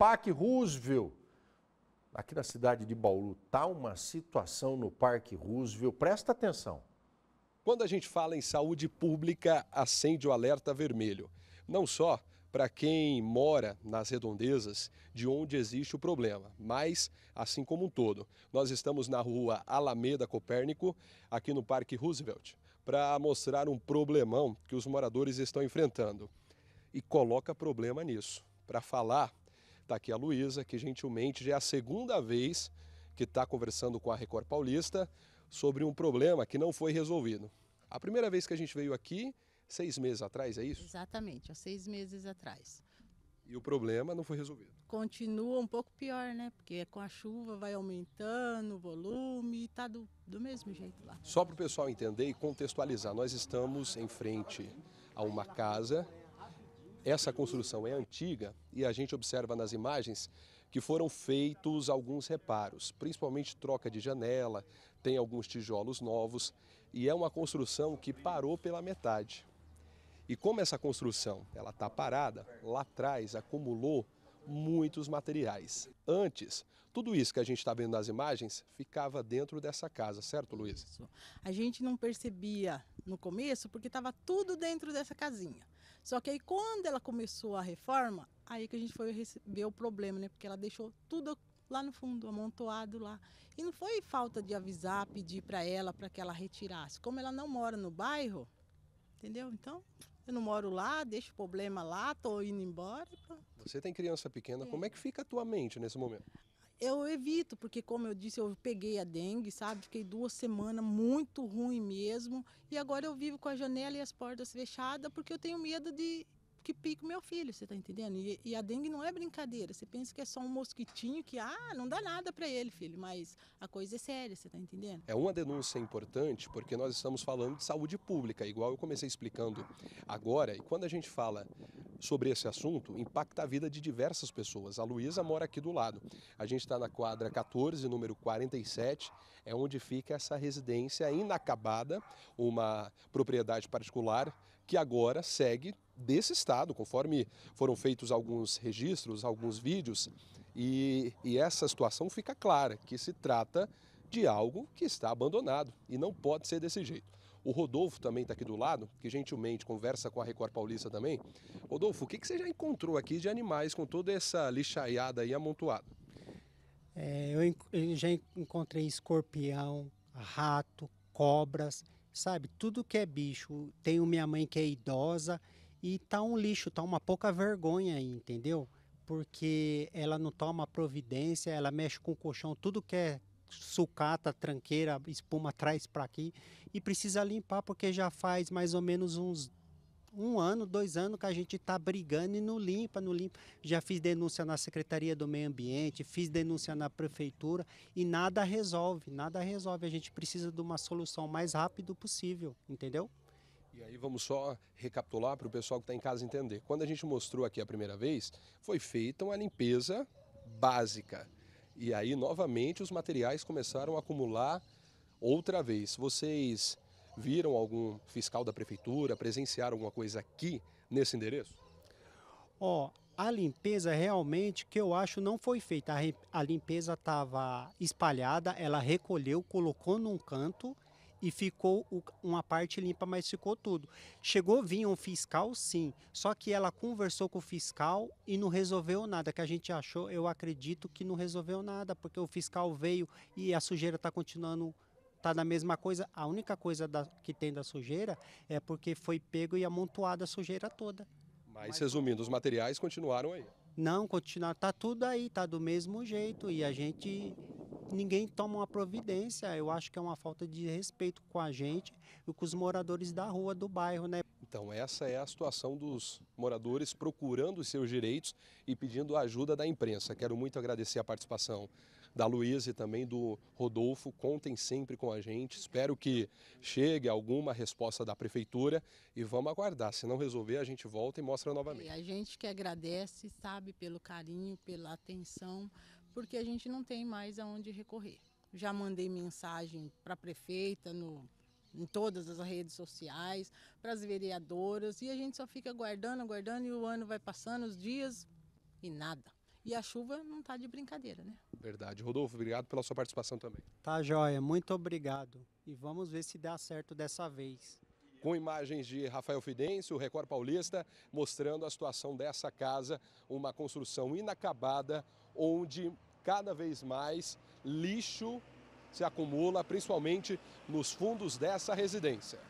Parque Roosevelt. Aqui na cidade de Bauru, está uma situação no Parque Roosevelt, presta atenção. Quando a gente fala em saúde pública, acende o alerta vermelho. Não só para quem mora nas redondezas de onde existe o problema, mas assim como um todo. Nós estamos na rua Alameda Copérnico, aqui no Parque Roosevelt, para mostrar um problemão que os moradores estão enfrentando. E coloca problema nisso. Para falar Está aqui a Luísa, que gentilmente já é a segunda vez que está conversando com a Record Paulista sobre um problema que não foi resolvido. A primeira vez que a gente veio aqui, seis meses atrás, é isso? Exatamente, há seis meses atrás. E o problema não foi resolvido. Continua um pouco pior, né? Porque é com a chuva vai aumentando o volume e está do, do mesmo jeito lá. Só para o pessoal entender e contextualizar, nós estamos em frente a uma casa essa construção é antiga e a gente observa nas imagens que foram feitos alguns reparos, principalmente troca de janela, tem alguns tijolos novos e é uma construção que parou pela metade. E como essa construção ela está parada, lá atrás acumulou muitos materiais. Antes, tudo isso que a gente está vendo nas imagens ficava dentro dessa casa, certo, Luiz? A gente não percebia no começo porque estava tudo dentro dessa casinha. Só que aí quando ela começou a reforma, aí que a gente foi receber o problema, né? Porque ela deixou tudo lá no fundo, amontoado lá. E não foi falta de avisar, pedir para ela para que ela retirasse. Como ela não mora no bairro, entendeu? Então, eu não moro lá, deixo o problema lá, tô indo embora e pronto. Você tem criança pequena, é. como é que fica a tua mente nesse momento? eu evito, porque como eu disse, eu peguei a dengue, sabe? Fiquei duas semanas muito ruim mesmo. E agora eu vivo com a janela e as portas fechadas porque eu tenho medo de que pique meu filho, você tá entendendo? E, e, a dengue não é brincadeira. Você pensa que é só um mosquitinho que, ah, não dá nada para ele, filho, mas a coisa é séria, você tá entendendo? É uma denúncia importante porque nós estamos falando de saúde pública, igual eu comecei explicando agora. E quando a gente fala sobre esse assunto impacta a vida de diversas pessoas. A Luísa mora aqui do lado. A gente está na quadra 14, número 47, é onde fica essa residência inacabada, uma propriedade particular que agora segue desse estado, conforme foram feitos alguns registros, alguns vídeos, e, e essa situação fica clara que se trata de algo que está abandonado e não pode ser desse jeito. O Rodolfo também está aqui do lado, que gentilmente conversa com a Record Paulista também. Rodolfo, o que, que você já encontrou aqui de animais com toda essa lixaiada aí amontoada? É, eu, eu já encontrei escorpião, rato, cobras, sabe? Tudo que é bicho. Tenho minha mãe que é idosa e tá um lixo, tá uma pouca vergonha aí, entendeu? Porque ela não toma providência, ela mexe com o colchão, tudo que é sucata, tranqueira, espuma traz para aqui e precisa limpar porque já faz mais ou menos uns um ano, dois anos que a gente está brigando e não limpa, não limpa. Já fiz denúncia na Secretaria do Meio Ambiente, fiz denúncia na Prefeitura e nada resolve, nada resolve. A gente precisa de uma solução mais rápido possível, entendeu? E aí vamos só recapitular para o pessoal que está em casa entender. Quando a gente mostrou aqui a primeira vez, foi feita uma limpeza básica e aí, novamente, os materiais começaram a acumular outra vez. Vocês viram algum fiscal da prefeitura, presenciaram alguma coisa aqui nesse endereço? Ó, oh, a limpeza realmente que eu acho não foi feita. A, a limpeza estava espalhada, ela recolheu, colocou num canto e ficou uma parte limpa, mas ficou tudo. Chegou, vinha um fiscal, sim, só que ela conversou com o fiscal e não resolveu nada, que a gente achou, eu acredito que não resolveu nada, porque o fiscal veio e a sujeira está continuando, está na mesma coisa. A única coisa da, que tem da sujeira é porque foi pego e amontoada a sujeira toda. Mas, mas resumindo, os materiais continuaram aí? Não, continuar, tá tudo aí, tá do mesmo jeito e a gente ninguém toma uma providência. Eu acho que é uma falta de respeito com a gente e com os moradores da rua, do bairro, né? Então essa é a situação dos moradores procurando os seus direitos e pedindo a ajuda da imprensa. Quero muito agradecer a participação da Luísa e também do Rodolfo. Contem sempre com a gente. Espero que chegue alguma resposta da prefeitura e vamos aguardar. Se não resolver, a gente volta e mostra novamente. E é, a gente que agradece, sabe, pelo carinho, pela atenção, porque a gente não tem mais aonde recorrer. Já mandei mensagem para a prefeita no em todas as redes sociais, para as vereadoras, e a gente só fica aguardando, aguardando, e o ano vai passando, os dias e nada. E a chuva não está de brincadeira, né? Verdade. Rodolfo, obrigado pela sua participação também. Tá joia, muito obrigado. E vamos ver se dá certo dessa vez com imagens de Rafael Fidêncio, Record Paulista, mostrando a situação dessa casa, uma construção inacabada, onde cada vez mais lixo se acumula, principalmente nos fundos dessa residência.